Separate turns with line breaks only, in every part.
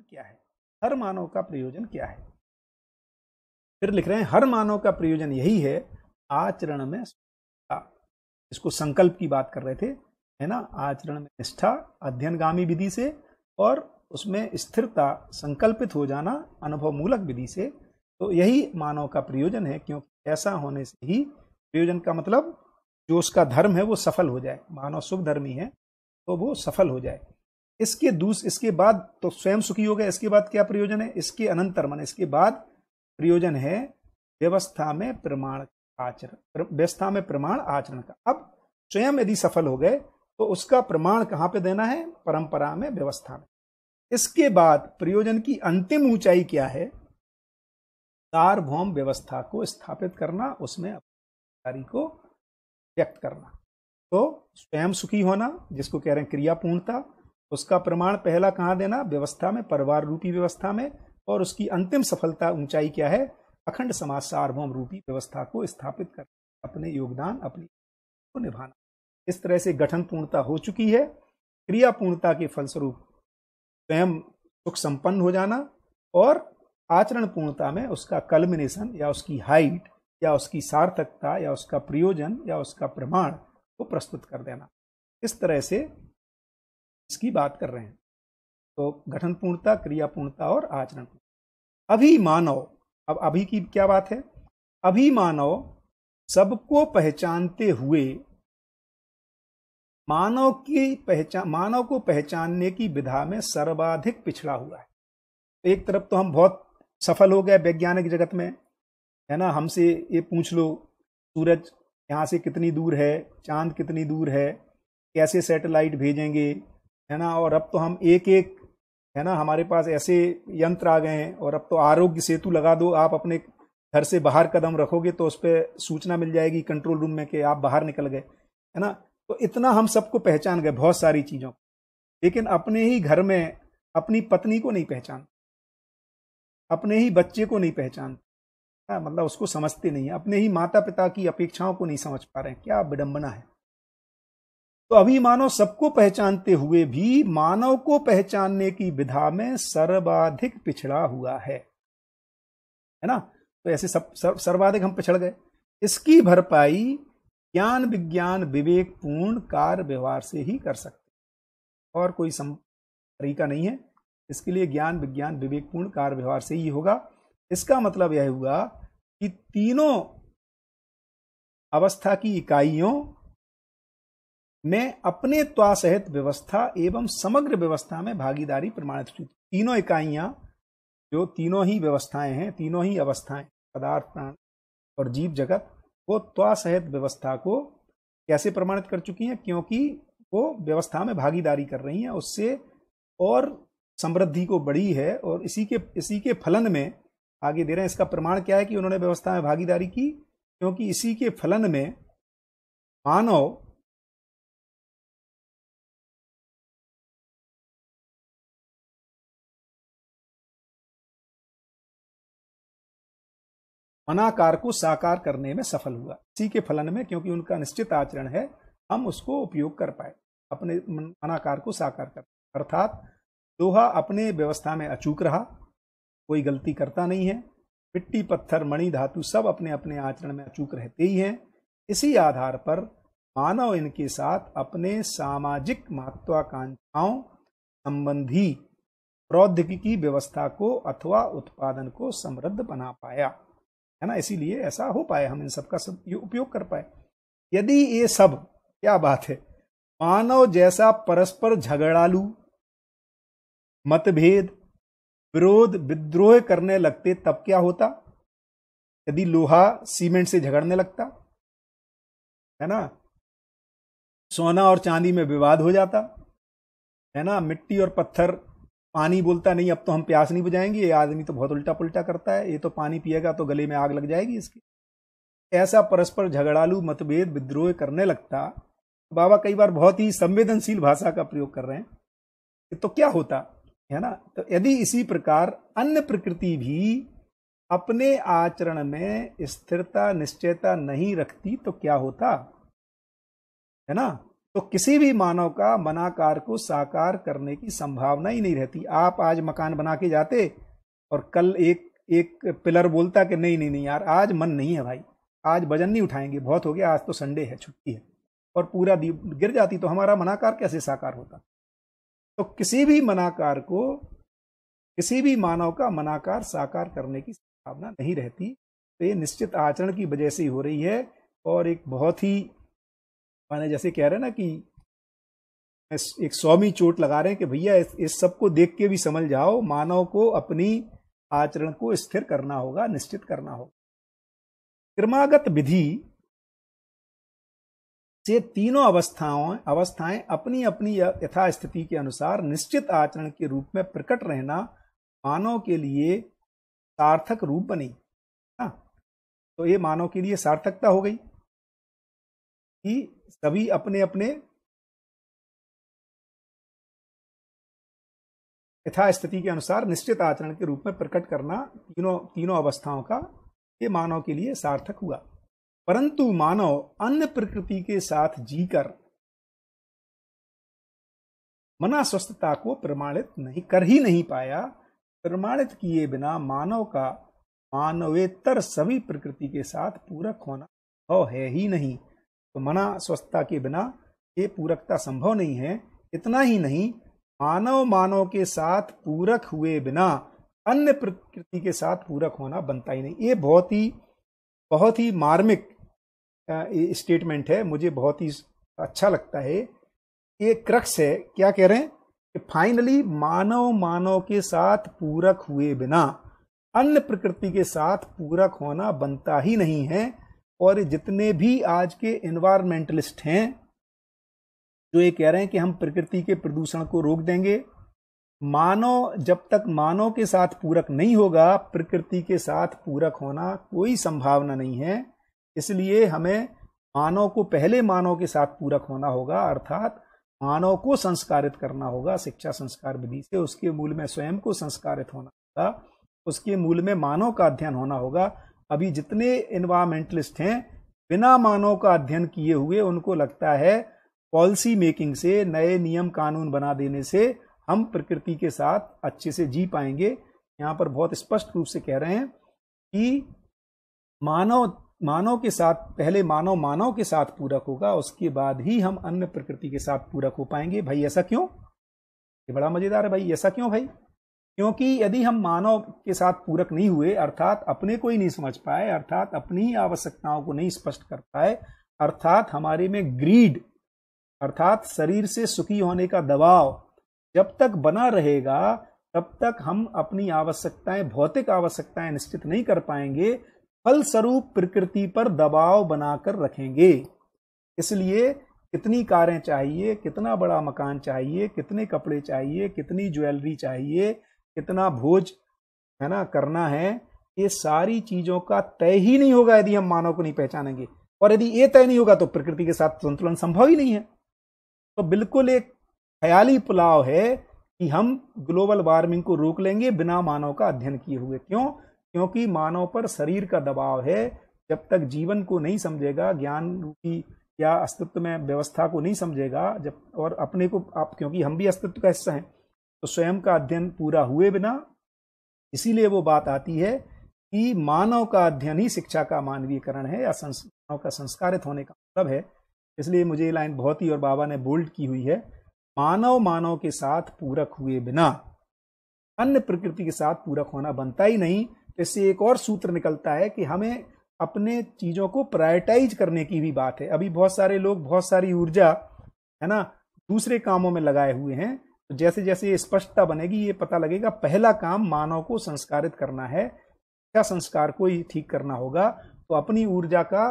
प्रयोजन क्या है हर मानव का प्रयोजन क्या है फिर लिख रहे हैं हर मानव का प्रयोजन यही है आचरण में इसको संकल्प की बात कर रहे थे है ना आचरण में निष्ठा अध्ययनगामी विधि से और उसमें स्थिरता संकल्पित हो जाना अनुभव मूलक विधि से तो यही मानव का प्रयोजन है क्योंकि ऐसा होने से ही प्रयोजन का मतलब जो उसका धर्म है वो सफल हो जाए मानव शुभ धर्मी है तो वो सफल हो जाए इसके दूस इसके बाद तो स्वयं सुखी हो गया इसके बाद क्या प्रयोजन है इसके अनंतर मन इसके बाद प्रयोजन है व्यवस्था में प्रमाण आचरण व्यवस्था में प्रमाण आचरण का अब स्वयं यदि सफल हो गए तो उसका प्रमाण कहाँ पे देना है परंपरा में व्यवस्था में इसके बाद प्रयोजन की अंतिम ऊंचाई क्या है सार्वभौम व्यवस्था को स्थापित करना उसमें अपनी को व्यक्त करना तो स्वयं सुखी होना जिसको कह रहे हैं क्रियापूर्णता उसका प्रमाण पहला कहाँ देना व्यवस्था में परिवार रूपी व्यवस्था में और उसकी अंतिम सफलता ऊंचाई क्या है अखंड समाज सार्वभौम रूपी व्यवस्था को स्थापित कर अपने योगदान अपनी को निभाना इस तरह से गठन पूर्णता हो चुकी है क्रिया पूर्णता के फलस्वरूप स्वयं सुख संपन्न हो जाना और आचरण पूर्णता में उसका कल्मिनेशन या उसकी हाइट या उसकी सार्थकता या उसका प्रयोजन या उसका प्रमाण को प्रस्तुत कर देना इस तरह से इसकी बात कर रहे हैं तो गठन पूर्णता क्रिया पूर्णता और आचरण अभी मानव अब अभी की क्या बात है अभी मानव सबको पहचानते हुए मानव की पहचान मानव को पहचानने की विधा में सर्वाधिक पिछड़ा हुआ है तो एक तरफ तो हम बहुत सफल हो गए वैज्ञानिक जगत में है ना हमसे ये पूछ लो सूरज यहाँ से कितनी दूर है चांद कितनी दूर है कैसे सैटेलाइट भेजेंगे है ना और अब तो हम एक एक है ना हमारे पास ऐसे यंत्र आ गए हैं और अब तो आरोग्य सेतु लगा दो आप अपने घर से बाहर कदम रखोगे तो उस पर सूचना मिल जाएगी कंट्रोल रूम में कि आप बाहर निकल गए है ना तो इतना हम सबको पहचान गए बहुत सारी चीज़ों लेकिन अपने ही घर में अपनी पत्नी को नहीं पहचान अपने ही बच्चे को नहीं पहचान मतलब उसको समझते नहीं अपने ही माता पिता की अपेक्षाओं को नहीं समझ पा रहे हैं क्या विडम्बना है तो अभी मानव सबको पहचानते हुए भी मानव को पहचानने की विधा में सर्वाधिक पिछड़ा हुआ है है ना तो ऐसे सब सर्वाधिक हम पिछड़ गए इसकी भरपाई ज्ञान विज्ञान विवेक पूर्ण कार्य व्यवहार से ही कर सकते और कोई सम तरीका नहीं है इसके लिए ज्ञान विज्ञान विवेकपूर्ण कार्य व्यवहार से ही होगा इसका मतलब यह हुआ कि तीनों अवस्था की इकाइयों में अपने त्वा सहित व्यवस्था एवं समग्र व्यवस्था में भागीदारी प्रमाणित सूची तीनों इकाइयां जो तीनों ही व्यवस्थाएं हैं तीनों ही अवस्थाएं पदार्थ प्राण और जीव जगत वो त्वा सहित व्यवस्था को कैसे प्रमाणित कर चुकी हैं क्योंकि वो व्यवस्था में भागीदारी कर रही हैं उससे और समृद्धि को बढ़ी है और इसी के इसी के फलन में आगे दे रहे हैं इसका प्रमाण क्या है कि उन्होंने व्यवस्था में भागीदारी की क्योंकि इसी के फलन में मानव अनाकार को साकार करने में सफल हुआ इसी के फलन में क्योंकि उनका निश्चित आचरण है हम उसको उपयोग कर पाए अपने अनाकार को साकार कर अर्थात दोहा अपने व्यवस्था में अचूक रहा कोई गलती करता नहीं है मिट्टी पत्थर मणि धातु सब अपने अपने आचरण में अचूक रहते ही हैं इसी आधार पर मानव इनके साथ अपने सामाजिक महत्वाकांक्षाओं संबंधी प्रौद्योगिकी व्यवस्था को अथवा उत्पादन को समृद्ध बना पाया है ना इसीलिए ऐसा हो पाए हम इन सबका सब ये उपयोग कर पाए यदि ये सब क्या बात है मानव जैसा परस्पर झगड़ालू मतभेद विरोध विद्रोह करने लगते तब क्या होता यदि लोहा सीमेंट से झगड़ने लगता है ना सोना और चांदी में विवाद हो जाता है ना मिट्टी और पत्थर पानी बोलता नहीं अब तो हम प्यास नहीं बुझाएंगे ये आदमी तो बहुत उल्टा पुलटा करता है ये तो पानी पिएगा तो गले में आग लग जाएगी इसकी ऐसा परस्पर झगड़ालू मतभेद विद्रोह करने लगता बाबा कई बार बहुत ही संवेदनशील भाषा का प्रयोग कर रहे हैं तो क्या होता है ना तो यदि इसी प्रकार अन्य प्रकृति भी अपने आचरण में स्थिरता निश्चयता नहीं रखती तो क्या होता है ना तो किसी भी मानव का मनाकार को साकार करने की संभावना ही नहीं रहती आप आज मकान बना के जाते और कल एक एक पिलर बोलता कि नहीं नहीं नहीं यार आज मन नहीं है भाई आज वजन नहीं उठाएंगे बहुत हो गया आज तो संडे है छुट्टी है और पूरा दीप गिर जाती तो हमारा मनाकार कैसे साकार होता तो किसी भी मनाकार को किसी भी मानव का मनाकार साकार करने की संभावना नहीं रहती तो ये निश्चित आचरण की वजह से ही हो रही है और एक बहुत ही माने जैसे कह रहे हैं ना कि एक सौमी चोट लगा रहे हैं कि भैया इस, इस सबको देख के भी समझ जाओ मानव को अपनी आचरण को स्थिर करना होगा निश्चित करना होगा क्रमागत विधि से तीनों अवस्थाओं अवस्थाएं अपनी अपनी यथास्थिति के अनुसार निश्चित आचरण के रूप में प्रकट रहना मानव के लिए सार्थक रूप बनी हाँ तो ये मानव के लिए सार्थकता हो गई कि सभी अपने अपने यथास्थिति के अनुसार निश्चित आचरण के रूप में प्रकट करना तीनों तीनों अवस्थाओं का ये मानव के लिए सार्थक हुआ परंतु मानव अन्य प्रकृति के साथ जीकर मना स्वस्थता को प्रमाणित नहीं कर ही नहीं पाया प्रमाणित किए बिना मानव का मानवेतर सभी प्रकृति के साथ पूरक होना है ही नहीं तो मना स्वस्थता के बिना ये पूरकता संभव नहीं है इतना ही नहीं मानव मानव के साथ पूरक हुए बिना अन्य प्रकृति के साथ पूरक होना बनता ही नहीं ये बहुत ही बहुत ही मार्मिक स्टेटमेंट है मुझे बहुत ही अच्छा लगता है ये क्रक्स है क्या कह रहे हैं कि फाइनली मानव मानव के साथ पूरक हुए बिना अन्य प्रकृति के साथ पूरक होना बनता ही नहीं है और जितने भी आज के एनवायरमेंटलिस्ट हैं जो ये कह रहे हैं कि हम प्रकृति के प्रदूषण को रोक देंगे मानव जब तक मानव के साथ पूरक नहीं होगा प्रकृति के साथ पूरक होना कोई संभावना नहीं है इसलिए हमें मानव को पहले मानव के साथ पूरक होना होगा अर्थात मानव को संस्कारित करना होगा शिक्षा संस्कार विधि से उसके मूल में स्वयं को संस्कारित होना होगा उसके मूल में मानव का अध्ययन होना होगा अभी जितने इन्वायरमेंटलिस्ट हैं बिना मानव का अध्ययन किए हुए उनको लगता है पॉलिसी मेकिंग से नए नियम कानून बना देने से हम प्रकृति के साथ अच्छे से जी पाएंगे यहाँ पर बहुत स्पष्ट रूप से कह रहे हैं कि मानव मानव के साथ पहले मानव मानव के साथ पूरक होगा उसके बाद ही हम अन्य प्रकृति के साथ पूरक हो पाएंगे भाई ऐसा क्यों ये बड़ा मजेदार है भाई ऐसा क्यों भाई क्योंकि यदि हम मानव के साथ पूरक नहीं हुए अर्थात अपने को ही नहीं समझ पाए अर्थात अपनी ही आवश्यकताओं को नहीं स्पष्ट कर पाए अर्थात हमारे में ग्रीड अर्थात शरीर से सुखी होने का दबाव जब तक बना रहेगा तब तक हम अपनी आवश्यकताएं भौतिक आवश्यकताएं निश्चित नहीं कर पाएंगे फलस्वरूप प्रकृति पर दबाव बनाकर रखेंगे इसलिए कितनी कारें चाहिए कितना बड़ा मकान चाहिए कितने कपड़े चाहिए कितनी ज्वेलरी चाहिए कितना भोज है ना करना है ये सारी चीजों का तय ही नहीं होगा यदि हम मानव को नहीं पहचानेंगे और यदि ये तय नहीं होगा तो प्रकृति के साथ संतुलन संभव ही नहीं है तो बिल्कुल एक ख्याली पुलाव है कि हम ग्लोबल वार्मिंग को रोक लेंगे बिना मानव का अध्ययन किए हुए क्यों क्योंकि मानव पर शरीर का दबाव है जब तक जीवन को नहीं समझेगा ज्ञान रूपी या अस्तित्व में व्यवस्था को नहीं समझेगा जब और अपने को आप क्योंकि हम भी अस्तित्व का हिस्सा हैं तो स्वयं का अध्ययन पूरा हुए बिना इसीलिए वो बात आती है कि मानव का अध्ययन ही शिक्षा का मानवीयकरण है या मानव का संस्कारित होने का मतलब है इसलिए मुझे ये लाइन बहुत ही और बाबा ने बोल्ड की हुई है मानव मानव के साथ पूरक हुए बिना अन्य प्रकृति के साथ पूरक होना बनता ही नहीं तो इससे एक और सूत्र निकलता है कि हमें अपने चीजों को प्रायोरिटाइज करने की भी बात है अभी बहुत सारे लोग बहुत सारी ऊर्जा है ना दूसरे कामों में लगाए हुए हैं तो जैसे जैसे ये स्पष्टता बनेगी ये पता लगेगा पहला काम मानव को संस्कारित करना है इच्छा संस्कार को ही ठीक करना होगा तो अपनी ऊर्जा का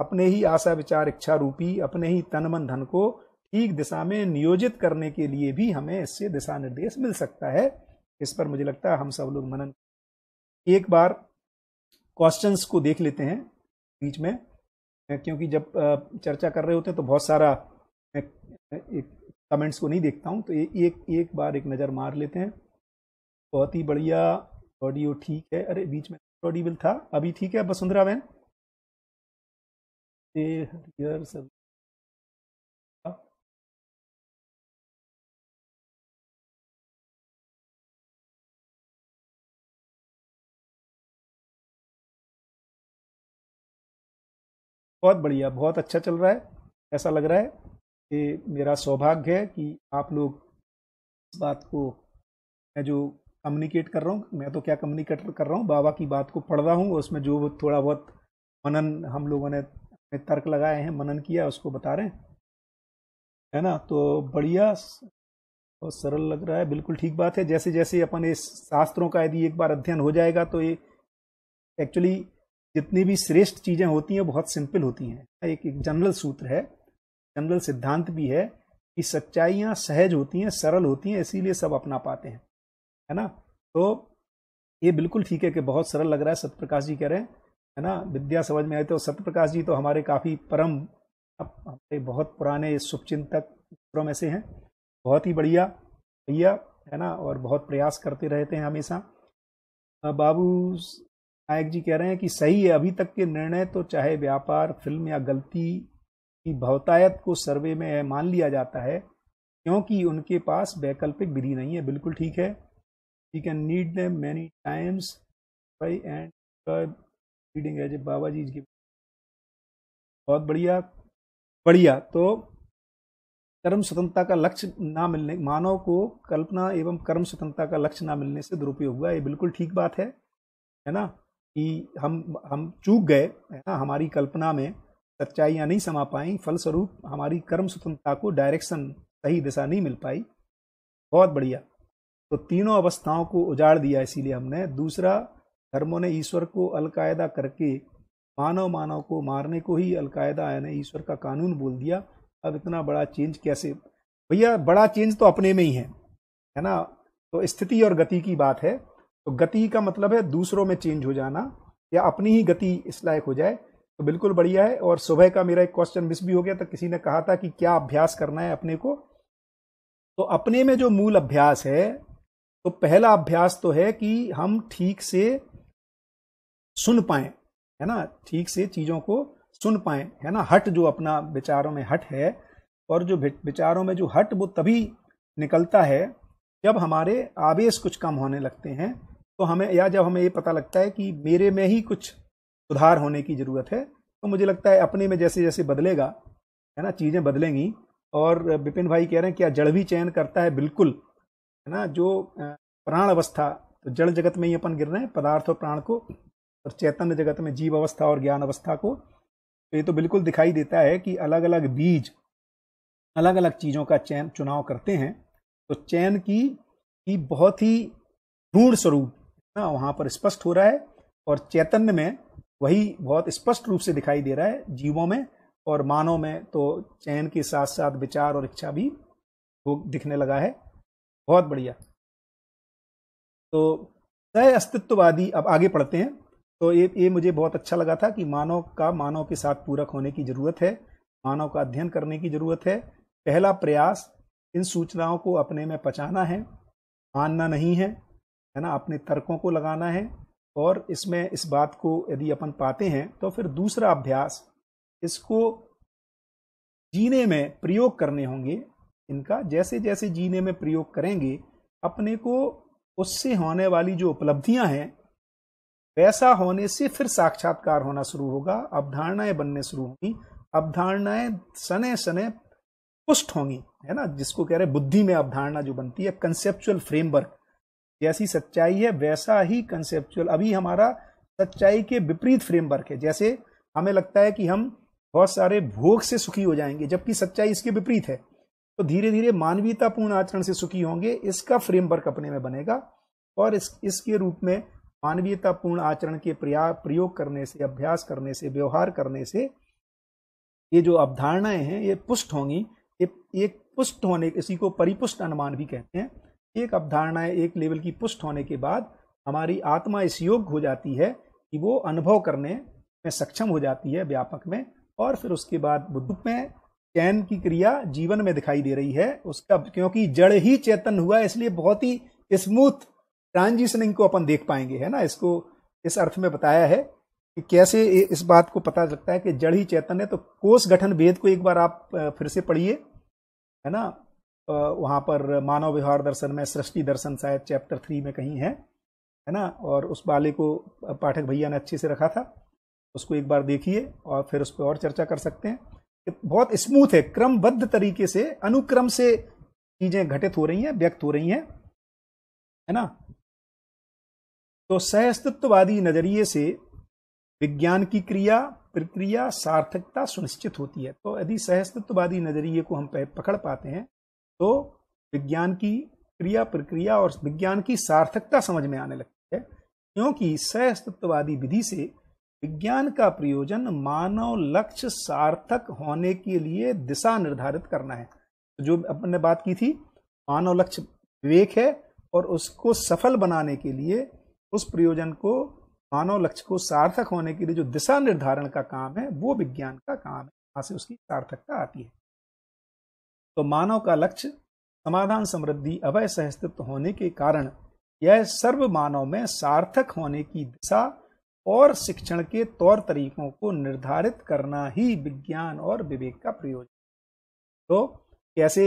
अपने ही आशा विचार इच्छा रूपी अपने ही तन मन धन को ठीक दिशा में नियोजित करने के लिए भी हमें इससे दिशा निर्देश मिल सकता है इस पर मुझे लगता है हम सब लोग मनन एक बार क्वेश्चंस को देख लेते हैं बीच में क्योंकि जब चर्चा कर रहे होते हैं तो बहुत सारा एक कमेंट्स को नहीं देखता हूँ तो ए, एक एक बार एक नज़र मार लेते हैं बहुत ही बढ़िया ऑडियो ठीक है अरे बीच में ऑडिबल था अभी ठीक है वसुंधरा बहन बहुत बढ़िया बहुत अच्छा चल रहा है ऐसा लग रहा है ये मेरा सौभाग्य है कि आप लोग इस बात को मैं जो कम्युनिकेट कर रहा हूँ मैं तो क्या कम्युनिकेट कर रहा हूँ बाबा की बात को पढ़ रहा हूँ उसमें जो थोड़ा बहुत मनन हम लोगों ने तर्क लगाए हैं मनन किया उसको बता रहे हैं है ना तो बढ़िया और सरल लग रहा है बिल्कुल ठीक बात है जैसे जैसे अपन इस शास्त्रों का यदि एक बार अध्ययन हो जाएगा तो ये एक्चुअली जितनी भी श्रेष्ठ चीज़ें होती हैं बहुत सिंपल होती हैं एक एक जनरल सूत्र है जनरल सिद्धांत भी है कि सच्चाइयाँ सहज होती हैं सरल होती हैं इसीलिए सब अपना पाते हैं है ना तो ये बिल्कुल ठीक है कि बहुत सरल लग रहा है सत्यप्रकाश जी कह रहे हैं है ना विद्या समझ में आए तो सत्यप्रकाश जी तो हमारे काफ़ी परम हमारे बहुत पुराने शुभचिंतक मित्रों में से हैं बहुत ही बढ़िया भैया है ना और बहुत प्रयास करते रहते हैं हमेशा बाबू नायक जी कह रहे हैं कि सही है अभी तक के निर्णय तो चाहे व्यापार फिल्म या गलती कि भवतायत को सर्वे में मान लिया जाता है क्योंकि उनके पास वैकल्पिक विधि नहीं है बिल्कुल ठीक है you can need them many times by and reading as a Baba ji की बहुत बढ़िया बढ़िया तो कर्म स्वतंत्रता का लक्ष्य ना मिलने मानव को कल्पना एवं कर्म स्वतंत्रता का लक्ष्य ना मिलने से दुरुपयोग हुआ ये बिल्कुल ठीक बात है है ना कि हम हम चूक गए है ना हमारी कल्पना में सच्चाइयाँ नहीं समा पाई फलस्वरूप हमारी कर्म स्वतंत्रता को डायरेक्शन सही दिशा नहीं मिल पाई बहुत बढ़िया तो तीनों अवस्थाओं को उजाड़ दिया इसीलिए हमने दूसरा धर्मों ने ईश्वर को अलकायदा करके मानव मानव को मारने को ही अलकायदा यानी ईश्वर का कानून बोल दिया अब इतना बड़ा चेंज कैसे भैया बड़ा चेंज तो अपने में ही है है ना तो स्थिति और गति की बात है तो गति का मतलब है दूसरों में चेंज हो जाना या अपनी ही गति इस लायक हो जाए तो बिल्कुल बढ़िया है और सुबह का मेरा एक क्वेश्चन मिस भी हो गया था किसी ने कहा था कि क्या अभ्यास करना है अपने को तो अपने में जो मूल अभ्यास है तो पहला अभ्यास तो है कि हम ठीक से सुन पाए है ना ठीक से चीजों को सुन पाए है ना हट जो अपना विचारों में हट है और जो विचारों में जो हट वो तभी निकलता है जब हमारे आवेश कुछ कम होने लगते हैं तो हमें या जब हमें ये पता लगता है कि मेरे में ही कुछ सुधार होने की ज़रूरत है तो मुझे लगता है अपने में जैसे जैसे बदलेगा है ना चीज़ें बदलेंगी और विपिन भाई कह रहे हैं क्या जड़ भी चयन करता है बिल्कुल है ना जो प्राण अवस्था तो जड़ जगत में ही अपन गिर रहे हैं पदार्थ और प्राण को और चैतन्य जगत में जीव अवस्था और ज्ञान अवस्था को तो ये तो बिल्कुल दिखाई देता है कि अलग अलग बीज अलग अलग चीज़ों का चयन चुनाव करते हैं तो चयन की, की बहुत ही रूढ़ स्वरूप ना वहाँ पर स्पष्ट हो रहा है और चैतन्य में वही बहुत स्पष्ट रूप से दिखाई दे रहा है जीवों में और मानव में तो चयन के साथ साथ विचार और इच्छा भी दिखने लगा है बहुत बढ़िया तो सह अस्तित्ववादी अब आगे पढ़ते हैं तो ये ये मुझे बहुत अच्छा लगा था कि मानव का मानव के साथ पूरक होने की जरूरत है मानव का अध्ययन करने की जरूरत है पहला प्रयास इन सूचनाओं को अपने में पचाना है मानना नहीं है है ना अपने तर्कों को लगाना है और इसमें इस बात को यदि अपन पाते हैं तो फिर दूसरा अभ्यास इसको जीने में प्रयोग करने होंगे इनका जैसे जैसे जीने में प्रयोग करेंगे अपने को उससे होने वाली जो उपलब्धियां हैं वैसा होने से फिर साक्षात्कार होना शुरू होगा अवधारणाएं बनने शुरू होंगी अवधारणाएं सने सने पुष्ट होंगी है ना जिसको कह रहे हैं बुद्धि में अवधारणा जो बनती है कंसेप्चुअल फ्रेमवर्क जैसी सच्चाई है वैसा ही कंसेप्चुअल अभी हमारा सच्चाई के विपरीत फ्रेमवर्क है जैसे हमें लगता है कि हम बहुत सारे भोग से सुखी हो जाएंगे जबकि सच्चाई इसके विपरीत है तो धीरे धीरे मानवीयतापूर्ण आचरण से सुखी होंगे इसका फ्रेमवर्क अपने में बनेगा और इस इसके रूप में मानवीयतापूर्ण आचरण के प्रया प्रयोग करने से अभ्यास करने से व्यवहार करने से ये जो अवधारणाएं हैं ये पुष्ट होंगी ये एक पुष्ट होने इसी को परिपुष्ट अनुमान भी कहते हैं एक अवधारणाएं एक लेवल की पुष्ट होने के बाद हमारी आत्मा इस योग्य हो जाती है कि वो अनुभव करने में सक्षम हो जाती है व्यापक में और फिर उसके बाद बुद्ध में चैन की क्रिया जीवन में दिखाई दे रही है उसका क्योंकि जड़ ही चेतन हुआ इसलिए बहुत ही स्मूथ ट्रांजिशनिंग को अपन देख पाएंगे है ना इसको इस अर्थ में बताया है कि कैसे इस बात को पता लगता है कि जड़ ही चेतन है तो कोष गठन भेद को एक बार आप फिर से पढ़िए है ना वहाँ पर मानव विहार दर्शन में सृष्टि दर्शन शायद चैप्टर थ्री में कहीं है है ना और उस वाले को पाठक भैया ने अच्छे से रखा था उसको एक बार देखिए और फिर उस पर और चर्चा कर सकते हैं बहुत स्मूथ है क्रमबद्ध तरीके से अनुक्रम से चीज़ें घटित हो रही हैं व्यक्त हो रही हैं है ना तो सहअस्तित्ववादी नजरिए से विज्ञान की क्रिया प्रक्रिया सार्थकता सुनिश्चित होती है तो यदि सहअस्तित्ववादी नजरिए को हम पकड़ पाते हैं तो विज्ञान की क्रिया प्रक्रिया और विज्ञान की सार्थकता समझ में आने लगती है क्योंकि सहअस्तित्ववादी विधि से विज्ञान का प्रयोजन मानव लक्ष्य सार्थक होने के लिए दिशा निर्धारित करना है तो जो अपन ने बात की थी मानव लक्ष्य विवेक है और उसको सफल बनाने के लिए उस प्रयोजन को मानव लक्ष्य को सार्थक होने के लिए जो दिशा निर्धारण का काम है वो विज्ञान का काम है वहां से उसकी सार्थकता आती है तो मानव का लक्ष्य समाधान समृद्धि अवय सहस्तित्व होने के कारण यह सर्व मानव में सार्थक होने की दिशा और शिक्षण के तौर तरीकों को निर्धारित करना ही विज्ञान और विवेक का प्रयोजन तो कैसे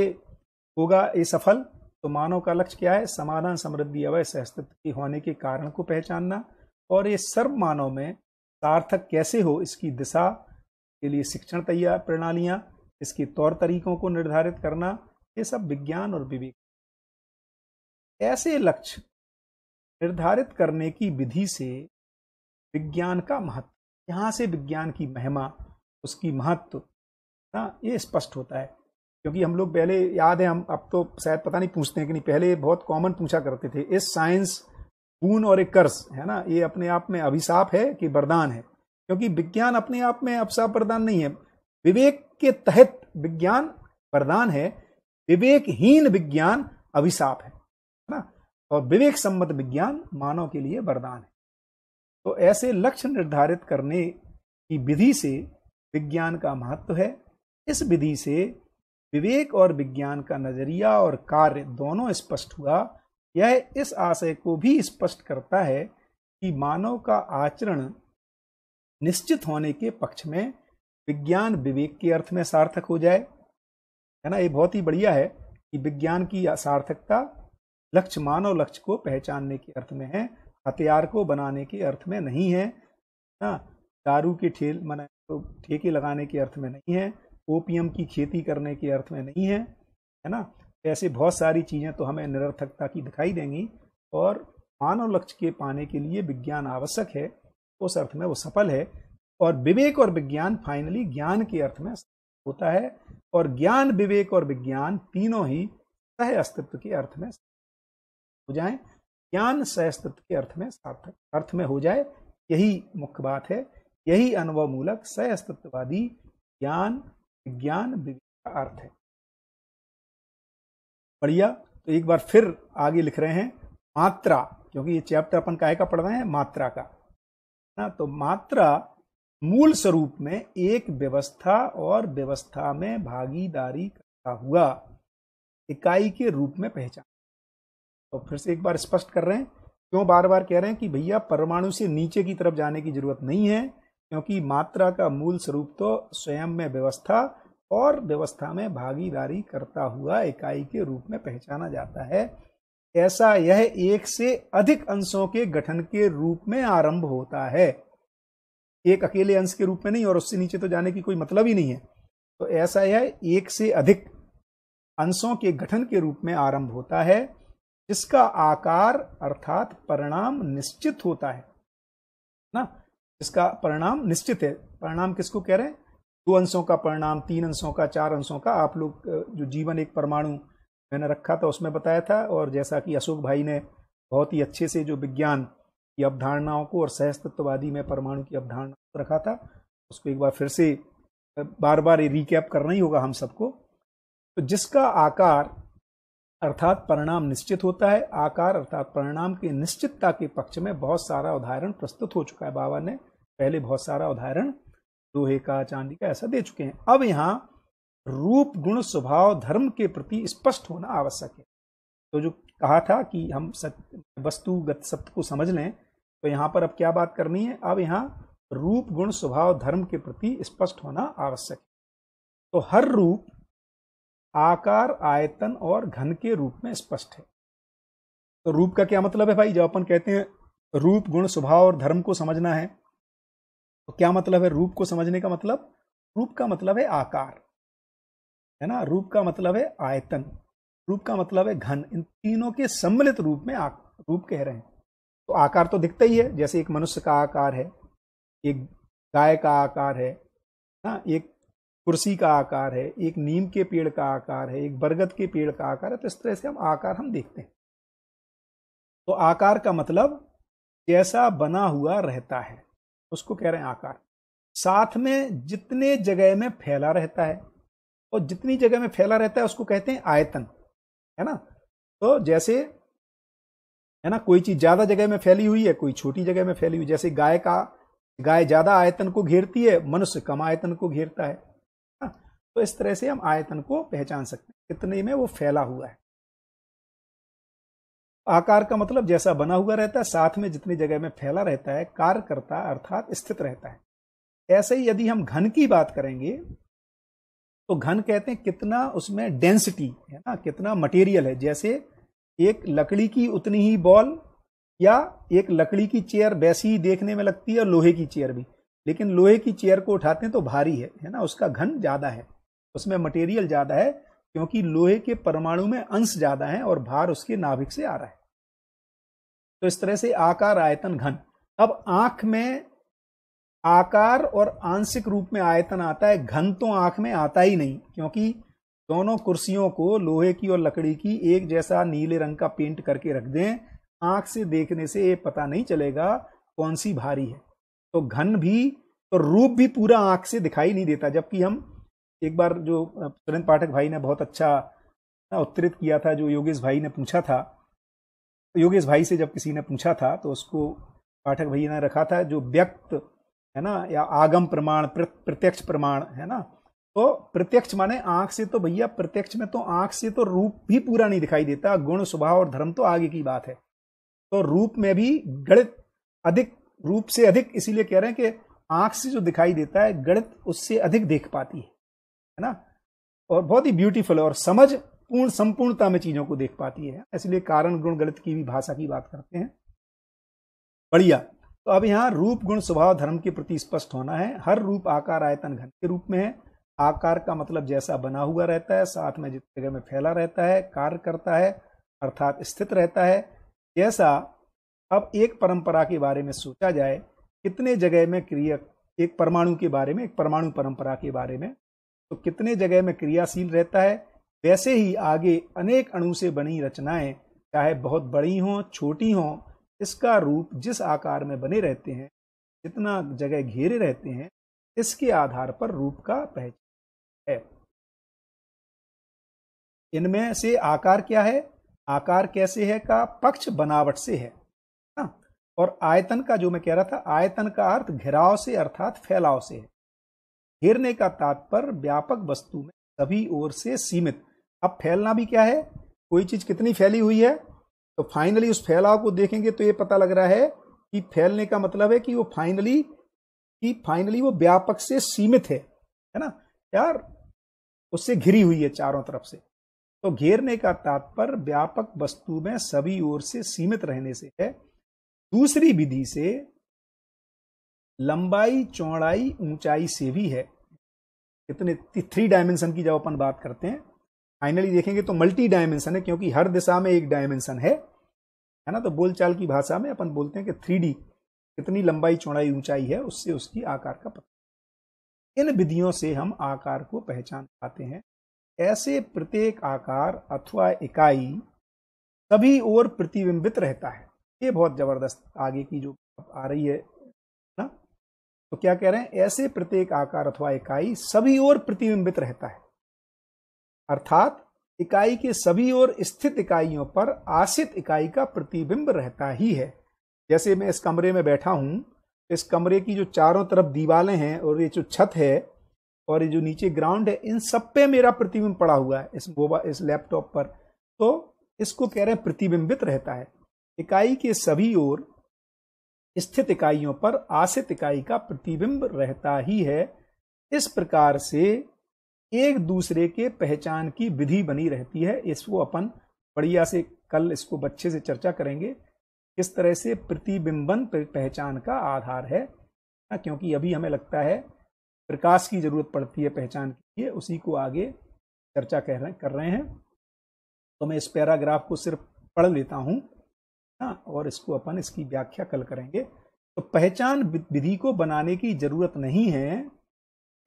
होगा ये सफल तो मानव का लक्ष्य क्या है समाधान समृद्धि अवय सहस्तित्व के होने के कारण को पहचानना और ये सर्व मानव में सार्थक कैसे हो इसकी दिशा के लिए शिक्षण तैयार प्रणालियाँ इसकी तौर तरीकों को निर्धारित करना ये सब विज्ञान और विवेक ऐसे लक्ष्य निर्धारित करने की विधि से विज्ञान का महत्व यहाँ से विज्ञान की महिमा उसकी महत्व ना ये स्पष्ट होता है क्योंकि हम लोग पहले याद है हम अब तो शायद पता नहीं पूछते हैं कि नहीं पहले बहुत कॉमन पूछा करते थे इस साइंस पून और एक कर्स है ना ये अपने आप में अभिशाप है कि वरदान है क्योंकि विज्ञान अपने आप में अभिशाप वरदान नहीं है विवेक के तहत विज्ञान वरदान है विवेकहीन विज्ञान अभिशाप है ना और विवेक सम्मत विज्ञान मानव के लिए वरदान है तो ऐसे लक्ष्य निर्धारित करने की विधि से विज्ञान का महत्व है इस विधि से विवेक और विज्ञान का नजरिया और कार्य दोनों स्पष्ट हुआ यह इस आशय को भी स्पष्ट करता है कि मानव का आचरण निश्चित होने के पक्ष में विज्ञान विवेक के अर्थ में सार्थक हो जाए है ना ये बहुत ही बढ़िया है कि विज्ञान की सार्थकता लक्ष्य मानव लक्ष्य को पहचानने के अर्थ में है हथियार को बनाने के अर्थ में नहीं है ना दारू के ठेल मना तो ठेके लगाने के अर्थ में नहीं है ओपीएम की खेती करने के अर्थ में नहीं है है ना ऐसे बहुत सारी चीज़ें तो हमें निरर्थकता की दिखाई देंगी और मानव लक्ष्य के पाने के लिए विज्ञान आवश्यक है उस अर्थ में वो सफल है और विवेक और विज्ञान फाइनली ज्ञान के अर्थ में होता है और ज्ञान विवेक और विज्ञान तीनों ही सह अस्तित्व के अर्थ में हो जाए ज्ञान सह अस्तित्व के अर्थ में सार्थक अर्थ में हो जाए यही मुख्य बात है यही अनुभव मूलक सह अस्तित्ववादी ज्ञान विज्ञान विवेक का अर्थ है बढ़िया तो एक बार फिर आगे लिख रहे हैं मात्रा क्योंकि ये चैप्टर अपन काय का पढ़ रहे हैं मात्रा का ना तो मात्रा मूल स्वरूप में एक व्यवस्था और व्यवस्था में भागीदारी करता हुआ इकाई के रूप में पहचान तो फिर से एक बार स्पष्ट कर रहे हैं क्यों बार बार कह रहे हैं कि भैया परमाणु से नीचे की तरफ जाने की जरूरत नहीं है क्योंकि मात्रा का मूल स्वरूप तो स्वयं में व्यवस्था और व्यवस्था में भागीदारी करता हुआ इकाई के रूप में पहचाना जाता है ऐसा यह एक से अधिक अंशों के गठन के रूप में आरंभ होता है एक अकेले अंश के रूप में नहीं और उससे नीचे तो जाने की कोई मतलब ही नहीं है तो ऐसा यह एक से अधिक अंशों के गठन के रूप में आरंभ होता है जिसका आकार अर्थात परिणाम निश्चित होता है ना इसका परिणाम निश्चित है परिणाम किसको कह रहे हैं दो अंशों का परिणाम तीन अंशों का चार अंशों का आप लोग जो जीवन एक परमाणु मैंने रखा था उसमें बताया था और जैसा कि अशोक भाई ने बहुत ही अच्छे से जो विज्ञान की अवधारणाओं को और सहस्तत्ववादी में परमाणु की अवधारणा रखा था उसको एक बार फिर से बार बार रिकैप करना ही होगा हम सबको तो जिसका आकार अर्थात परिणाम निश्चित होता है आकार अर्थात परिणाम की निश्चितता के पक्ष में बहुत सारा उदाहरण प्रस्तुत हो चुका है बाबा ने पहले बहुत सारा उदाहरण लोहे का चांदी का ऐसा दे चुके हैं अब यहाँ रूप गुण स्वभाव धर्म के प्रति स्पष्ट होना आवश्यक है तो जो कहा था कि हम सत्य वस्तुगत सत्य को समझ लें तो यहाँ पर अब क्या बात करनी है अब यहाँ रूप गुण स्वभाव धर्म के प्रति स्पष्ट होना आवश्यक है तो हर रूप आकार आयतन और घन के रूप में स्पष्ट है तो रूप का क्या मतलब है भाई जब अपन कहते हैं रूप गुण स्वभाव और धर्म को समझना है तो क्या मतलब है रूप को समझने का मतलब रूप का मतलब है आकार है ना रूप का मतलब है आयतन रूप का मतलब है घन इन तीनों के सम्मिलित रूप में रूप कह रहे हैं तो आकार तो दिखता ही है जैसे एक मनुष्य का आकार है एक गाय का आकार है ना हाँ, एक कुर्सी का आकार है एक नीम के पेड़ का आकार है एक बरगद के पेड़ का आकार है तो इस तरह से हम आकार हम देखते हैं तो आकार का मतलब जैसा बना हुआ रहता है उसको कह रहे हैं आकार साथ में जितने जगह में फैला रहता है और जितनी जगह में फैला रहता है उसको कहते हैं आयतन है ना तो जैसे है ना कोई चीज ज्यादा जगह में फैली हुई है कोई छोटी जगह में फैली हुई जैसे गाय का गाय ज्यादा आयतन को घेरती है मनुष्य कम आयतन को घेरता है तो इस तरह से हम आयतन को पहचान सकते हैं कितने में वो फैला हुआ है आकार का मतलब जैसा बना हुआ रहता है साथ में जितनी जगह में फैला रहता है कार्य करता अर्थात स्थित रहता है ऐसे ही यदि हम घन की बात करेंगे तो घन कहते हैं कितना उसमें डेंसिटी है ना कितना मटेरियल है जैसे एक लकड़ी की उतनी ही बॉल या एक लकड़ी की चेयर वैसी ही देखने में लगती है और लोहे की चेयर भी लेकिन लोहे की चेयर को उठाते हैं तो भारी है है ना उसका घन ज़्यादा है उसमें मटेरियल ज़्यादा है क्योंकि लोहे के परमाणु में अंश ज़्यादा है और भार उसके नाभिक से आ रहा है तो इस तरह से आकार आयतन घन अब आंख में आकार और आंशिक रूप में आयतन आता है घन तो आंख में आता ही नहीं क्योंकि दोनों कुर्सियों को लोहे की और लकड़ी की एक जैसा नीले रंग का पेंट करके रख दें आंख से देखने से ये पता नहीं चलेगा कौन सी भारी है तो घन भी तो रूप भी पूरा आंख से दिखाई नहीं देता जबकि हम एक बार जो सुरेंद्र पाठक भाई ने बहुत अच्छा उत्तरित किया था जो योगेश भाई ने पूछा था योगेश भाई से जब किसी ने पूछा था तो उसको पाठक भैया ने रखा था जो व्यक्त है ना या आगम प्रमाण प्रत्यक्ष प्रमाण है ना तो प्रत्यक्ष माने आंख से तो भैया प्रत्यक्ष में तो आंख से तो रूप भी पूरा नहीं दिखाई देता गुण स्वभाव और धर्म तो आगे की बात है तो रूप में भी गणित अधिक रूप से अधिक इसीलिए कह रहे हैं कि आंख से जो दिखाई देता है गणित उससे अधिक देख पाती है है ना और बहुत ही ब्यूटीफुल और समझ पूर्ण संपूर्णता में चीजों को देख पाती है इसलिए कारण गुण गणित की भी भाषा की बात करते हैं बढ़िया तो अब यहाँ रूप गुण स्वभाव धर्म के प्रति स्पष्ट होना है हर रूप आकार आयतन घन के रूप में है आकार का मतलब जैसा बना हुआ रहता है साथ में जिस जगह में फैला रहता है कार्य करता है अर्थात स्थित रहता है जैसा अब एक परंपरा के बारे में सोचा जाए कितने जगह में क्रिया एक परमाणु के बारे में एक परमाणु परंपरा के बारे में तो कितने जगह में क्रियाशील रहता है वैसे ही आगे अनेक अणु से बनी रचनाएं चाहे बहुत बड़ी हों छोटी हों इसका रूप जिस आकार में बने रहते हैं जितना जगह घेरे रहते हैं इसके आधार पर रूप का पहचान इनमें से आकार क्या है आकार कैसे है का पक्ष बनावट से है ना हाँ, और आयतन का जो मैं कह रहा था आयतन का अर्थ घेराव से अर्थात फैलाव से है घेरने का तात्पर्य व्यापक वस्तु में सभी ओर से सीमित अब फैलना भी क्या है कोई चीज कितनी फैली हुई है तो फाइनली उस फैलाव को देखेंगे तो ये पता लग रहा है कि फैलने का मतलब है कि वो फाइनली कि फाइनली वो व्यापक से सीमित है है ना यार उससे घिरी हुई है चारों तरफ से तो घेरने का तात्पर्य व्यापक वस्तु में सभी ओर से सीमित रहने से है दूसरी विधि से लंबाई चौड़ाई ऊंचाई से भी है इतने थ्री डायमेंशन की जब अपन बात करते हैं फाइनली देखेंगे तो मल्टी डायमेंशन है क्योंकि हर दिशा में एक डायमेंशन है है ना तो बोलचाल की भाषा में अपन बोलते हैं कि थ्री कितनी लंबाई चौड़ाई ऊंचाई है उससे उसकी आकार का पता इन विधियों से हम आकार को पहचान पाते हैं ऐसे प्रत्येक आकार अथवा इकाई सभी ओर प्रतिबिंबित रहता है ये बहुत जबरदस्त आगे की जो आ रही है ना तो क्या कह रहे हैं ऐसे प्रत्येक आकार अथवा इकाई सभी ओर प्रतिबिंबित रहता है अर्थात इकाई के सभी ओर स्थित इकाइयों पर आश्रित इकाई का प्रतिबिंब रहता ही है जैसे मैं इस कमरे में बैठा हूं इस कमरे की जो चारों तरफ दीवालें हैं और ये जो छत है और ये जो नीचे ग्राउंड है इन सब पे मेरा प्रतिबिंब पड़ा हुआ है इस मोबाइल इस लैपटॉप पर तो इसको कह रहे हैं प्रतिबिंबित रहता है इकाई के सभी ओर स्थित इकाइयों पर आशित इकाई का प्रतिबिंब रहता ही है इस प्रकार से एक दूसरे के पहचान की विधि बनी रहती है इसको अपन बढ़िया से कल इसको बच्चे से चर्चा करेंगे किस तरह से प्रतिबिंबन पहचान का आधार है हाँ, क्योंकि अभी हमें लगता है प्रकाश की जरूरत पड़ती है पहचान के लिए उसी को आगे चर्चा कह रहे कर रहे हैं तो मैं इस पैराग्राफ को सिर्फ पढ़ लेता हूँ हाँ और इसको अपन इसकी व्याख्या कल करेंगे तो पहचान विधि को बनाने की जरूरत नहीं है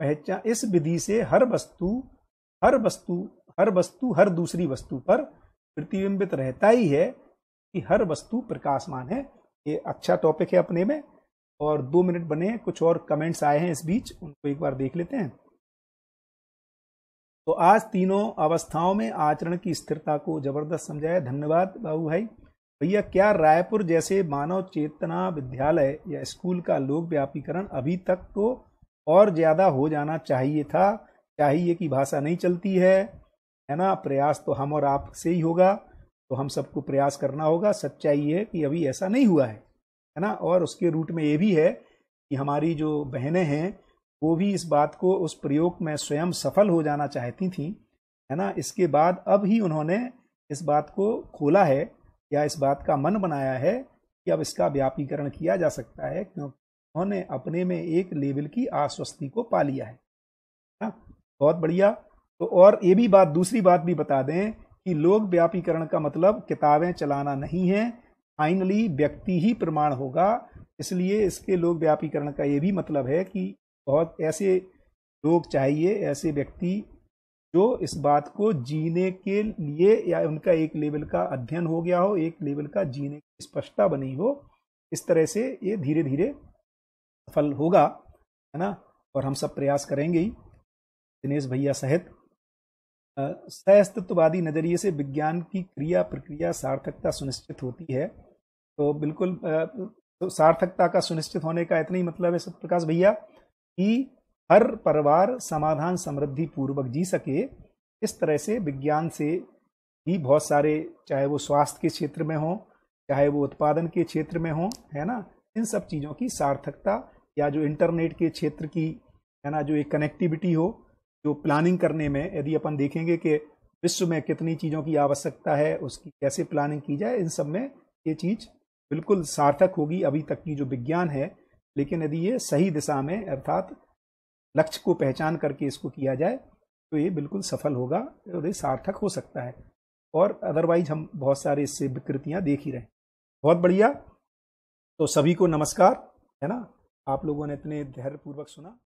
पहचान इस विधि से हर वस्तु हर वस्तु हर वस्तु हर दूसरी वस्तु पर प्रतिबिंबित रहता ही है कि हर वस्तु प्रकाशमान है ये अच्छा टॉपिक है अपने में और दो मिनट बने कुछ और कमेंट्स आए हैं इस बीच उनको एक बार देख लेते हैं तो आज तीनों अवस्थाओं में आचरण की स्थिरता को जबरदस्त समझाया धन्यवाद बाबू भाई भैया क्या रायपुर जैसे मानव चेतना विद्यालय या स्कूल का लोक व्यापीकरण अभी तक तो और ज़्यादा हो जाना चाहिए था चाहिए कि भाषा नहीं चलती है है ना प्रयास तो हम और आप से ही होगा तो हम सबको प्रयास करना होगा सच्चाई है कि अभी ऐसा नहीं हुआ है है ना और उसके रूट में ये भी है कि हमारी जो बहनें हैं वो भी इस बात को उस प्रयोग में स्वयं सफल हो जाना चाहती थी है ना इसके बाद अब ही उन्होंने इस बात को खोला है या इस बात का मन बनाया है कि अब इसका व्यापीकरण किया जा सकता है क्योंकि उन्होंने अपने में एक लेवल की आश्वस्ति को पा लिया है ना हाँ, बहुत बढ़िया तो और ये भी बात दूसरी बात भी बता दें कि लोग व्यापीकरण का मतलब किताबें चलाना नहीं है फाइनली व्यक्ति ही प्रमाण होगा इसलिए इसके लोक व्यापीकरण का ये भी मतलब है कि बहुत ऐसे लोग चाहिए ऐसे व्यक्ति जो इस बात को जीने के लिए या उनका एक लेवल का अध्ययन हो गया हो एक लेवल का जीने की स्पष्टता बनी हो इस तरह से ये धीरे धीरे सफल होगा है ना और हम सब प्रयास करेंगे ही दिनेश भैया सहित सहअस्तित्ववादी नज़रिए से विज्ञान की क्रिया प्रक्रिया सार्थकता सुनिश्चित होती है तो बिल्कुल तो सार्थकता का सुनिश्चित होने का इतना ही मतलब है सत्य प्रकाश भैया कि हर परिवार समाधान समृद्धि पूर्वक जी सके इस तरह से विज्ञान से भी बहुत सारे चाहे वो स्वास्थ्य के क्षेत्र में हो चाहे वो उत्पादन के क्षेत्र में हो है ना इन सब चीज़ों की सार्थकता या जो इंटरनेट के क्षेत्र की है ना जो एक कनेक्टिविटी हो जो प्लानिंग करने में यदि अपन देखेंगे कि विश्व में कितनी चीज़ों की आवश्यकता है उसकी कैसे प्लानिंग की जाए इन सब में ये चीज़ बिल्कुल सार्थक होगी अभी तक की जो विज्ञान है लेकिन यदि ये सही दिशा में अर्थात लक्ष्य को पहचान करके इसको किया जाए तो ये बिल्कुल सफल होगा और ये सार्थक हो सकता है और अदरवाइज हम बहुत सारे इससे विकृतियाँ देख ही रहे बहुत बढ़िया तो सभी को नमस्कार है ना आप लोगों ने इतने धैर्यपूर्वक सुना